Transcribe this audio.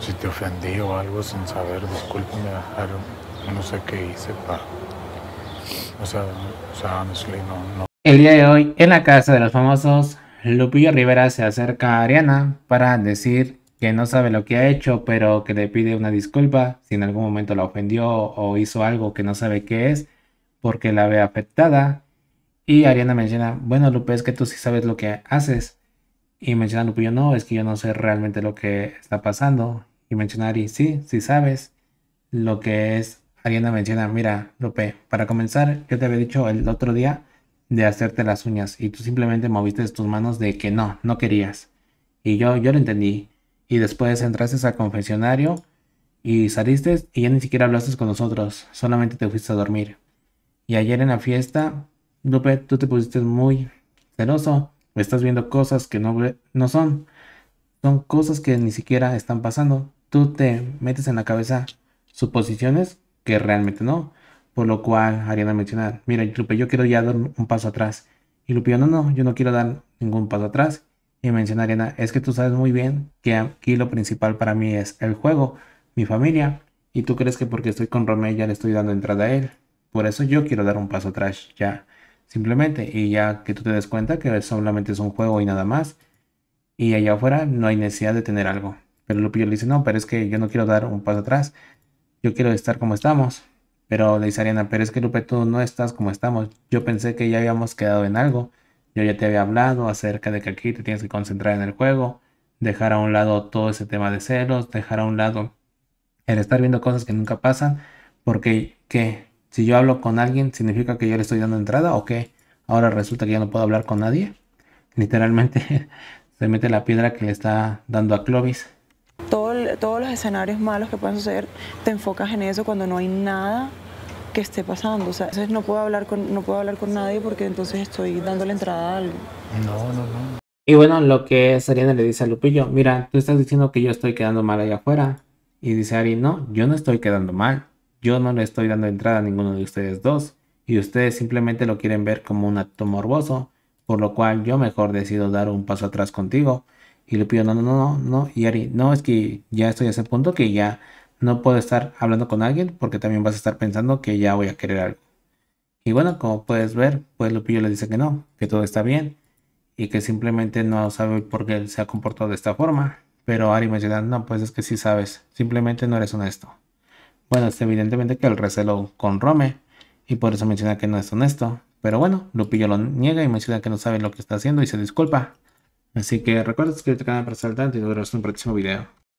Si te ofendí o algo sin saber, discúlpame, no sé qué hice O sea, no, El día de hoy, en la casa de los famosos, Lupillo Rivera se acerca a Ariana para decir que no sabe lo que ha hecho, pero que le pide una disculpa si en algún momento la ofendió o hizo algo que no sabe qué es, porque la ve afectada. Y Ariana menciona, bueno Lupe, es que tú sí sabes lo que haces. Y menciona Lupillo, no, es que yo no sé realmente lo que está pasando y mencionar, y sí, sí sabes lo que es, Ariana menciona, mira, Lupe, para comenzar, yo te había dicho el otro día de hacerte las uñas y tú simplemente moviste tus manos de que no, no querías. Y yo, yo lo entendí. Y después entraste al confesionario y saliste y ya ni siquiera hablaste con nosotros, solamente te fuiste a dormir. Y ayer en la fiesta, Lupe, tú te pusiste muy celoso, estás viendo cosas que no, no son, son cosas que ni siquiera están pasando tú te metes en la cabeza suposiciones que realmente no. Por lo cual Ariana menciona, mira Lupe, yo quiero ya dar un paso atrás. Y Lupe, no, no, yo no quiero dar ningún paso atrás. Y menciona Ariana, es que tú sabes muy bien que aquí lo principal para mí es el juego, mi familia. Y tú crees que porque estoy con Romeo ya le estoy dando entrada a él. Por eso yo quiero dar un paso atrás ya. Simplemente. Y ya que tú te des cuenta que solamente es un juego y nada más. Y allá afuera no hay necesidad de tener algo. Pero yo le dice, no, pero es que yo no quiero dar un paso atrás. Yo quiero estar como estamos. Pero le dice Ariana, pero es que Lupe, tú no estás como estamos. Yo pensé que ya habíamos quedado en algo. Yo ya te había hablado acerca de que aquí te tienes que concentrar en el juego, dejar a un lado todo ese tema de celos, dejar a un lado el estar viendo cosas que nunca pasan, porque que si yo hablo con alguien significa que yo le estoy dando entrada o que ahora resulta que ya no puedo hablar con nadie. Literalmente se mete la piedra que le está dando a Clovis todos los escenarios malos que pueden suceder, te enfocas en eso cuando no hay nada que esté pasando. O sea, entonces no puedo hablar con, no puedo hablar con nadie porque entonces estoy dándole entrada al. No, no, no. Y bueno, lo que Sariana le dice a Lupillo, mira, tú estás diciendo que yo estoy quedando mal allá afuera. Y dice Ari, no, yo no estoy quedando mal. Yo no le estoy dando entrada a ninguno de ustedes dos. Y ustedes simplemente lo quieren ver como un acto morboso. Por lo cual yo mejor decido dar un paso atrás contigo y Lupillo, no, no, no, no, no. Y Ari, no, es que ya estoy a ese punto que ya no puedo estar hablando con alguien porque también vas a estar pensando que ya voy a querer algo. Y bueno, como puedes ver, pues Lupillo le dice que no, que todo está bien y que simplemente no sabe por qué él se ha comportado de esta forma. Pero Ari menciona, no, pues es que sí sabes, simplemente no eres honesto. Bueno, es evidentemente que el recelo con Rome y por eso menciona que no es honesto. Pero bueno, Lupillo lo niega y menciona que no sabe lo que está haciendo y se disculpa. Así que recuerda suscribirte al canal para estar al tanto y nos vemos en un próximo video.